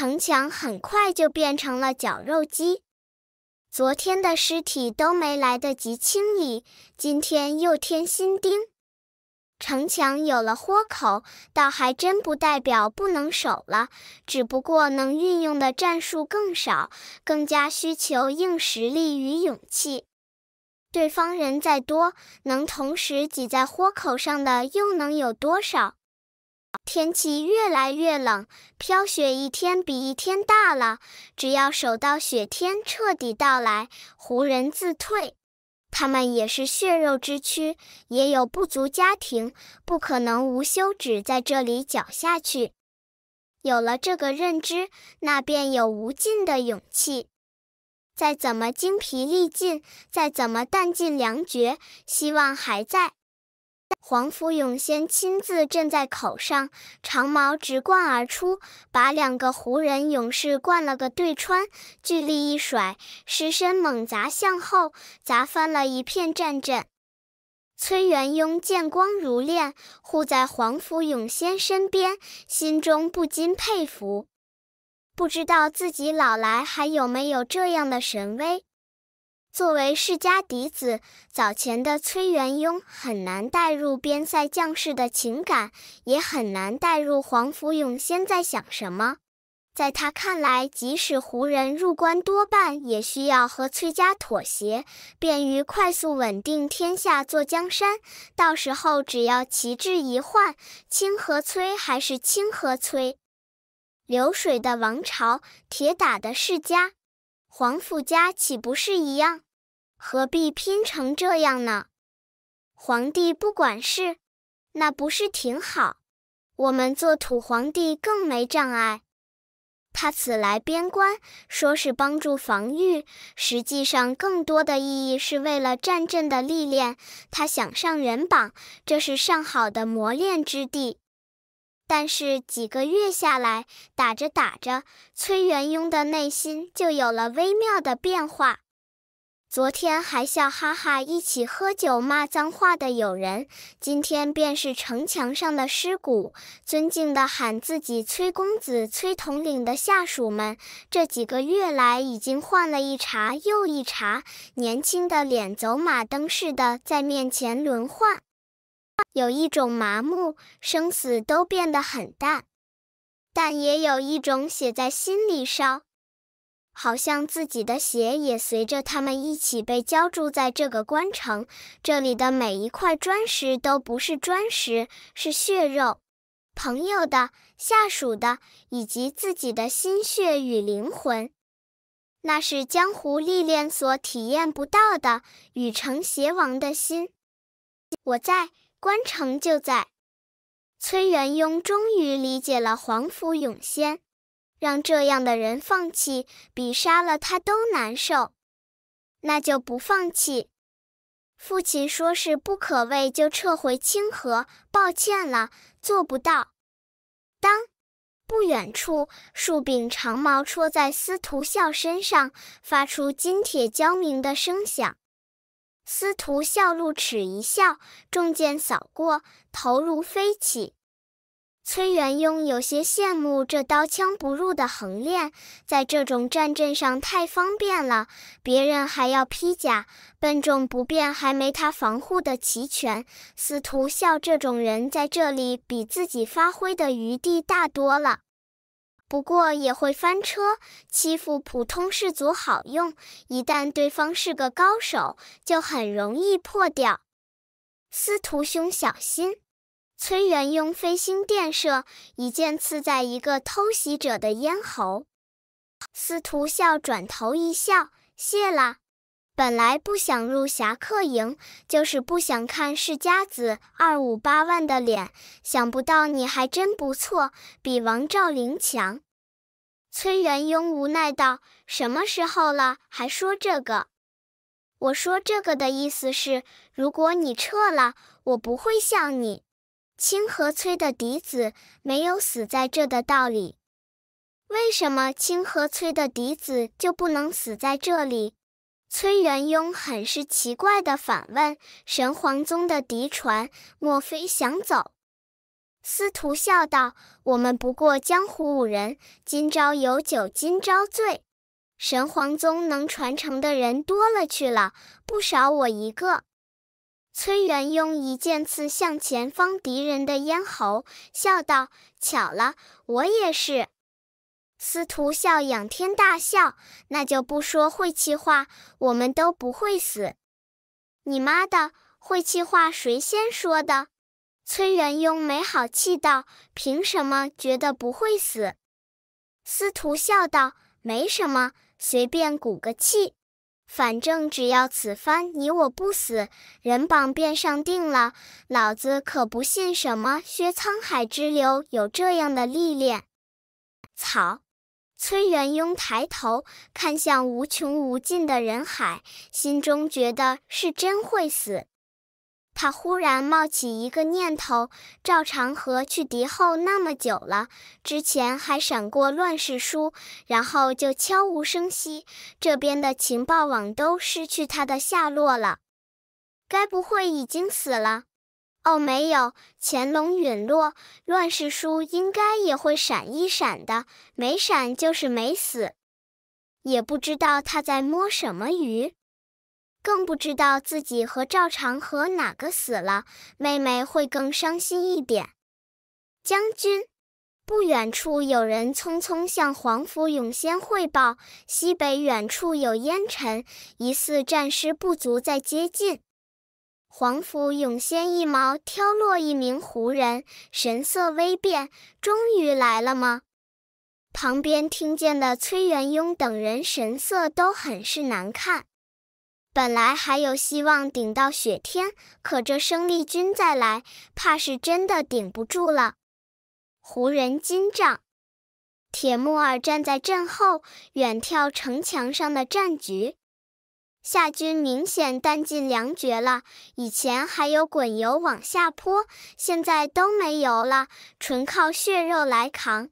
城墙很快就变成了绞肉机，昨天的尸体都没来得及清理，今天又添新钉。城墙有了豁口，倒还真不代表不能守了，只不过能运用的战术更少，更加需求硬实力与勇气。对方人再多，能同时挤在豁口上的又能有多少？天气越来越冷，飘雪一天比一天大了。只要守到雪天彻底到来，胡人自退。他们也是血肉之躯，也有不足家庭，不可能无休止在这里搅下去。有了这个认知，那便有无尽的勇气。再怎么精疲力尽，再怎么弹尽粮绝，希望还在。黄甫永先亲自镇在口上，长矛直贯而出，把两个胡人勇士灌了个对穿。巨力一甩，尸身猛砸向后，砸翻了一片战阵。崔元雍见光如练，护在黄甫永先身边，心中不禁佩服，不知道自己老来还有没有这样的神威。作为世家嫡子，早前的崔元雍很难带入边塞将士的情感，也很难带入黄甫永现在想什么。在他看来，即使胡人入关，多半也需要和崔家妥协，便于快速稳定天下做江山。到时候只要旗帜一换，清河崔还是清河崔，流水的王朝，铁打的世家。皇甫家岂不是一样？何必拼成这样呢？皇帝不管事，那不是挺好？我们做土皇帝更没障碍。他此来边关，说是帮助防御，实际上更多的意义是为了战阵的历练。他想上人榜，这是上好的磨练之地。但是几个月下来，打着打着，崔元雍的内心就有了微妙的变化。昨天还笑哈哈一起喝酒骂脏话的友人，今天便是城墙上的尸骨；尊敬的喊自己“崔公子”“崔统领”的下属们，这几个月来已经换了一茬又一茬，年轻的脸走马灯似的在面前轮换。有一种麻木，生死都变得很淡；但也有一种写在心里烧，好像自己的血也随着他们一起被浇筑在这个关城。这里的每一块砖石都不是砖石，是血肉、朋友的、下属的，以及自己的心血与灵魂。那是江湖历练所体验不到的，与成邪王的心。我在。关城就在。崔元雍终于理解了皇甫永先，让这样的人放弃，比杀了他都难受。那就不放弃。父亲说是不可为，就撤回清河。抱歉了，做不到。当，不远处，数柄长矛戳在司徒笑身上，发出金铁交鸣的声响。司徒笑露齿一笑，重剑扫过，头颅飞起。崔元雍有些羡慕这刀枪不入的横练，在这种战阵上太方便了。别人还要披甲，笨重不便，还没他防护的齐全。司徒笑这种人在这里，比自己发挥的余地大多了。不过也会翻车，欺负普通士卒好用，一旦对方是个高手，就很容易破掉。司徒兄小心！崔元用飞星电射一箭刺在一个偷袭者的咽喉。司徒笑转头一笑，谢了。本来不想入侠客营，就是不想看世家子二五八万的脸。想不到你还真不错，比王兆林强。崔元雍无奈道：“什么时候了，还说这个？我说这个的意思是，如果你撤了，我不会像你。清河崔的嫡子没有死在这的道理，为什么清河崔的嫡子就不能死在这里？”崔元雍很是奇怪的反问：“神皇宗的嫡传，莫非想走？”司徒笑道：“我们不过江湖五人，今朝有酒今朝醉。神皇宗能传承的人多了去了，不少我一个。”崔元雍一剑刺向前方敌人的咽喉，笑道：“巧了，我也是。”司徒笑仰天大笑，那就不说晦气话，我们都不会死。你妈的，晦气话谁先说的？崔元庸没好气道：“凭什么觉得不会死？”司徒笑道：“没什么，随便鼓个气。反正只要此番你我不死，人榜便上定了。老子可不信什么薛沧海之流有这样的历练。”草。崔元雍抬头看向无穷无尽的人海，心中觉得是真会死。他忽然冒起一个念头：赵长河去敌后那么久了，之前还闪过乱世书，然后就悄无声息，这边的情报网都失去他的下落了，该不会已经死了？哦，没有。乾隆陨落，乱世书应该也会闪一闪的。没闪就是没死。也不知道他在摸什么鱼，更不知道自己和赵长河哪个死了，妹妹会更伤心一点。将军，不远处有人匆匆向皇甫永先汇报：西北远处有烟尘，疑似战事不足在接近。皇甫永先一矛挑落一名胡人，神色微变。终于来了吗？旁边听见的崔元雍等人神色都很是难看。本来还有希望顶到雪天，可这生力军再来，怕是真的顶不住了。胡人金帐，铁木儿站在阵后，远眺城墙上的战局。夏军明显弹尽粮绝了，以前还有滚油往下泼，现在都没油了，纯靠血肉来扛。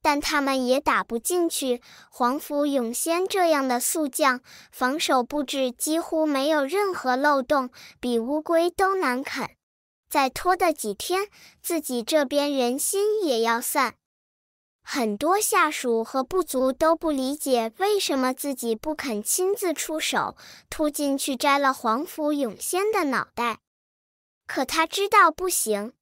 但他们也打不进去，黄甫永先这样的宿将，防守布置几乎没有任何漏洞，比乌龟都难啃。再拖的几天，自己这边人心也要散。很多下属和部族都不理解，为什么自己不肯亲自出手突进去摘了皇甫永先的脑袋？可他知道不行，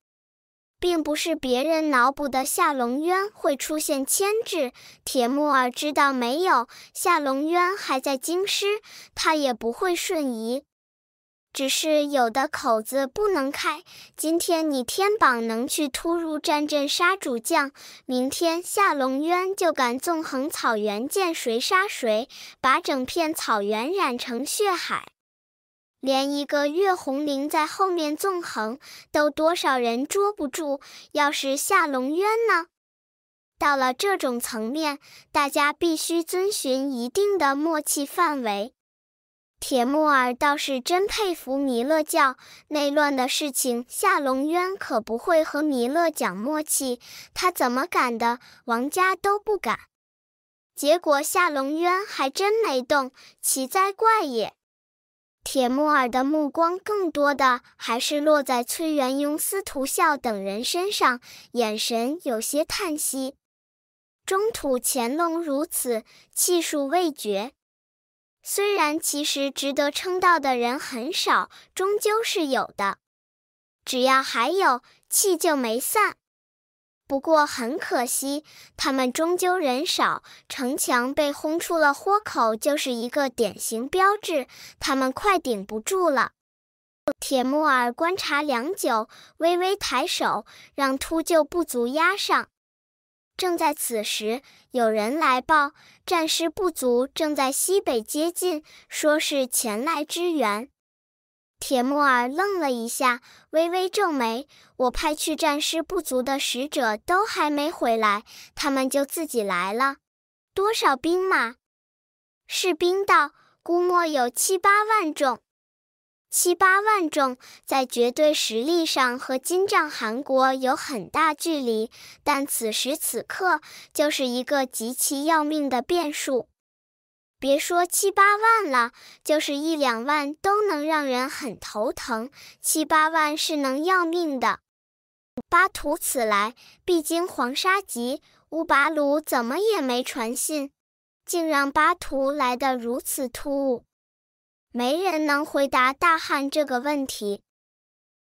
并不是别人脑补的夏龙渊会出现牵制。铁木儿知道没有，夏龙渊还在京师，他也不会瞬移。只是有的口子不能开。今天你天榜能去突入战阵杀主将，明天下龙渊就敢纵横草原见谁杀谁，把整片草原染成血海。连一个月红绫在后面纵横，都多少人捉不住。要是下龙渊呢？到了这种层面，大家必须遵循一定的默契范围。铁木儿倒是真佩服弥勒教内乱的事情，夏龙渊可不会和弥勒讲默契，他怎么敢的？王家都不敢。结果夏龙渊还真没动，奇哉怪也。铁木儿的目光更多的还是落在崔元庸、司徒笑等人身上，眼神有些叹息。中土乾隆如此，气数未绝。虽然其实值得称道的人很少，终究是有的。只要还有气，就没散。不过很可惜，他们终究人少，城墙被轰出了豁口，就是一个典型标志。他们快顶不住了。铁木耳观察良久，微微抬手，让秃鹫部族压上。正在此时，有人来报，战失部族正在西北接近，说是前来支援。铁木儿愣了一下，微微皱眉：“我派去战失部族的使者都还没回来，他们就自己来了，多少兵马？”士兵道：“估摸有七八万众。”七八万众在绝对实力上和金帐汗国有很大距离，但此时此刻就是一个极其要命的变数。别说七八万了，就是一两万都能让人很头疼。七八万是能要命的。巴图此来必经黄沙集，乌巴鲁怎么也没传信，竟让巴图来得如此突兀。没人能回答大汉这个问题。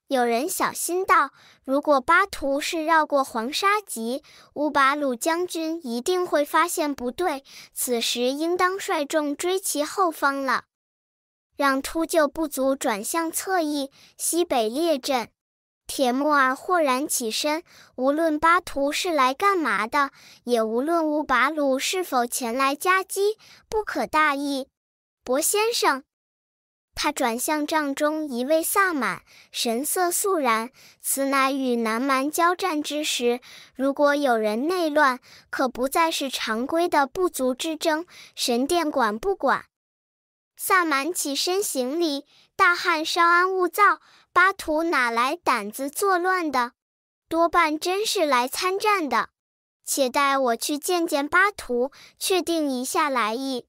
有人小心道：“如果巴图是绕过黄沙集，乌巴鲁将军一定会发现不对，此时应当率众追其后方了。”让秃鹫部族转向侧翼，西北列阵。铁木儿豁然起身：“无论巴图是来干嘛的，也无论乌巴鲁是否前来夹击，不可大意，博先生。”他转向帐中一位萨满，神色肃然。此乃与南蛮交战之时，如果有人内乱，可不再是常规的部族之争，神殿管不管？萨满起身行礼。大汉稍安勿躁，巴图哪来胆子作乱的？多半真是来参战的。且带我去见见巴图，确定一下来意。